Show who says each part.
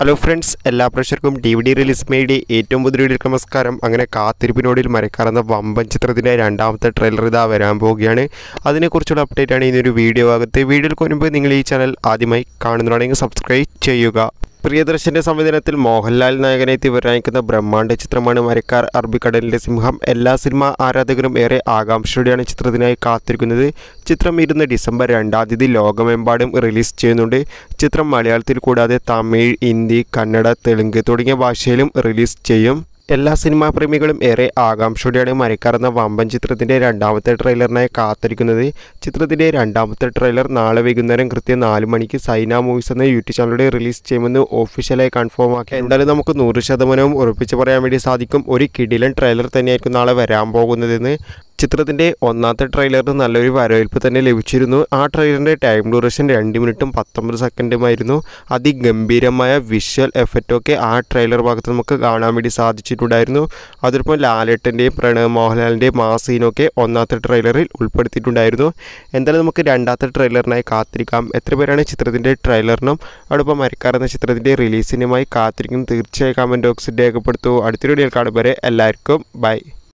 Speaker 1: hello friends എല്ലാ പ്രേക്ഷർക്കും D V D release മേഡി ഏറ്റവും പുതിയ വീഡിയോക്ക് നമസ്കാരം അങ്ങനെ കാത്തിരിപ്പിനോടിൽ മരക്കാറുന്ന വമ്പൻ ചിത്രത്തിൻ്റെ രണ്ടാമത്തെ ട്രെയിലർ ഇതാ വരാൻ പോവുകയാണ് അതിനെക്കുറിച്ചുള്ള അപ്ഡേറ്റ് ആണ് ഇന്നൊരു വീഡിയോ ആകത്ത് വീഡിയോയ്ക്ക് മുൻപ് നിങ്ങൾ ഈ ചാനൽ ആദ്യമായി കാണുന്നതാണെങ്കിൽ സബ്സ്ക്രൈബ് ചെയ്യുക പ്രിയദർശന്റെ സംവിധാനത്തിൽ മോഹൻലാൽ നായകനെ തിവരാനിക്കുന്ന ബ്രഹ്മാണ്ഡ ചിത്രമാണ് മരക്കാർ അറബിക്കടലിന്റെ സിംഹം എല്ലാ സിനിമാ ആരാധകരും ഏറെ ആകാംക്ഷയോടെയാണ് ചിത്രത്തിനായി കാത്തിരിക്കുന്നത് ചിത്രം ഇരുന്ന് ഡിസംബർ രണ്ടാം തീയതി ലോകമെമ്പാടും റിലീസ് ചെയ്യുന്നുണ്ട് ചിത്രം മലയാളത്തിൽ കൂടാതെ തമിഴ് ഹിന്ദി കന്നഡ തെലുങ്ക് തുടങ്ങിയ ഭാഷയിലും റിലീസ് ചെയ്യും എല്ലാ സിനിമാ പ്രേമികളും ഏറെ ആകാംക്ഷയോടെയാണ് മരക്കാറുന്ന വമ്പൻ ചിത്രത്തിൻ്റെ രണ്ടാമത്തെ ട്രെയിലറിനായി കാത്തിരിക്കുന്നത് ചിത്രത്തിൻ്റെ രണ്ടാമത്തെ ട്രെയിലർ നാളെ വൈകുന്നേരം കൃത്യം നാല് മണിക്ക് സൈന മൂവീസ് എന്ന യൂട്യൂബ് ചാനലിലൂടെ റിലീസ് ചെയ്യുമെന്ന് ഓഫീഷ്യലായി കൺഫേം ആക്കി എന്തായാലും നമുക്ക് നൂറ് ശതമാനവും ഉറപ്പിച്ച് പറയാൻ വേണ്ടി സാധിക്കും ഒരു കിടിലൻ ട്രെയിലർ തന്നെയായിരിക്കും നാളെ വരാൻ പോകുന്നതെന്ന് ചിത്രത്തിൻ്റെ ഒന്നാമത്തെ ട്രെയിലറിന് നല്ലൊരു വരവേൽപ്പ് തന്നെ ലഭിച്ചിരുന്നു ആ ട്രെയിലറിൻ്റെ ടൈം ഡ്യൂറേഷൻ രണ്ട് മിനിറ്റും പത്തൊമ്പത് സെക്കൻഡുമായിരുന്നു അതിഗംഭീരമായ വിഷ്വൽ എഫക്റ്റൊക്കെ ആ ട്രെയിലർ ഭാഗത്ത് നമുക്ക് കാണാൻ വേണ്ടി സാധിച്ചിട്ടുണ്ടായിരുന്നു അതിപ്പോൾ ലാലേട്ടൻ്റെയും പ്രണവ് മോഹൻലാലിൻ്റെയും ആ സീനൊക്കെ ഒന്നാമത്തെ ട്രെയിലറിൽ ഉൾപ്പെടുത്തിയിട്ടുണ്ടായിരുന്നു എന്തായാലും നമുക്ക് രണ്ടാമത്തെ ട്രെയിലറിനായി കാത്തിരിക്കാം എത്ര പേരാണ് ചിത്രത്തിൻ്റെ ട്രെയിലറിനും അതോടൊപ്പം മരക്കാർ എന്ന ചിത്രത്തിൻ്റെ റിലീസിനുമായി കാത്തിരിക്കും തീർച്ചയായും കമൻറ്റ് ബോക്സിൽ രേഖപ്പെടുത്തൂ അടുത്തൊരു വീഡിയോ കാണുമ്പോൾ എല്ലാവർക്കും ബൈ